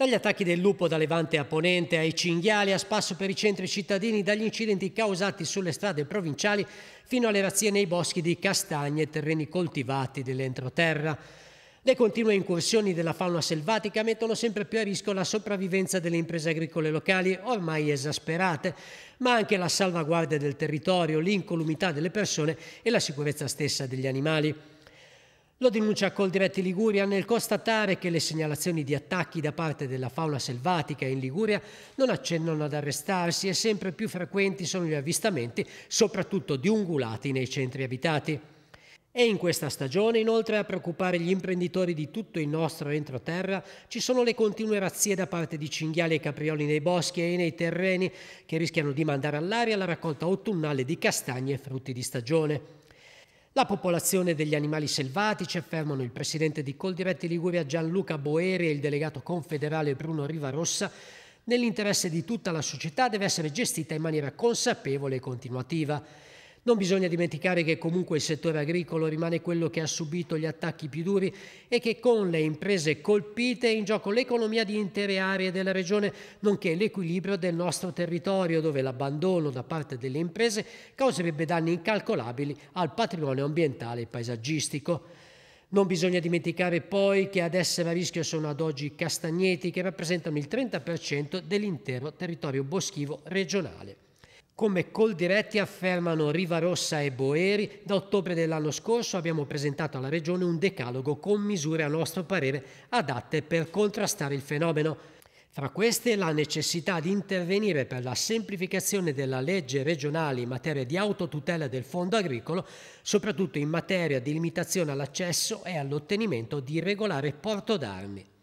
Dagli attacchi del lupo da Levante a Ponente ai cinghiali a spasso per i centri cittadini, dagli incidenti causati sulle strade provinciali fino alle razzie nei boschi di castagne e terreni coltivati dell'entroterra. Le continue incursioni della fauna selvatica mettono sempre più a rischio la sopravvivenza delle imprese agricole locali, ormai esasperate, ma anche la salvaguardia del territorio, l'incolumità delle persone e la sicurezza stessa degli animali. Lo denuncia Coldiretti Liguria nel constatare che le segnalazioni di attacchi da parte della fauna selvatica in Liguria non accennano ad arrestarsi e sempre più frequenti sono gli avvistamenti, soprattutto di ungulati nei centri abitati. E in questa stagione inoltre a preoccupare gli imprenditori di tutto il nostro entroterra ci sono le continue razzie da parte di cinghiali e caprioli nei boschi e nei terreni che rischiano di mandare all'aria la raccolta autunnale di castagne e frutti di stagione. La popolazione degli animali selvatici, affermano il presidente di Coldiretti Liguria Gianluca Boeri e il delegato confederale Bruno Rivarossa, nell'interesse di tutta la società deve essere gestita in maniera consapevole e continuativa. Non bisogna dimenticare che comunque il settore agricolo rimane quello che ha subito gli attacchi più duri e che con le imprese colpite è in gioco l'economia di intere aree della regione, nonché l'equilibrio del nostro territorio, dove l'abbandono da parte delle imprese causerebbe danni incalcolabili al patrimonio ambientale e paesaggistico. Non bisogna dimenticare poi che ad essere a rischio sono ad oggi i castagneti che rappresentano il 30% dell'intero territorio boschivo regionale. Come Coldiretti affermano Rivarossa e Boeri, da ottobre dell'anno scorso abbiamo presentato alla Regione un decalogo con misure a nostro parere adatte per contrastare il fenomeno. Fra queste la necessità di intervenire per la semplificazione della legge regionale in materia di autotutela del fondo agricolo, soprattutto in materia di limitazione all'accesso e all'ottenimento di regolare porto d'armi.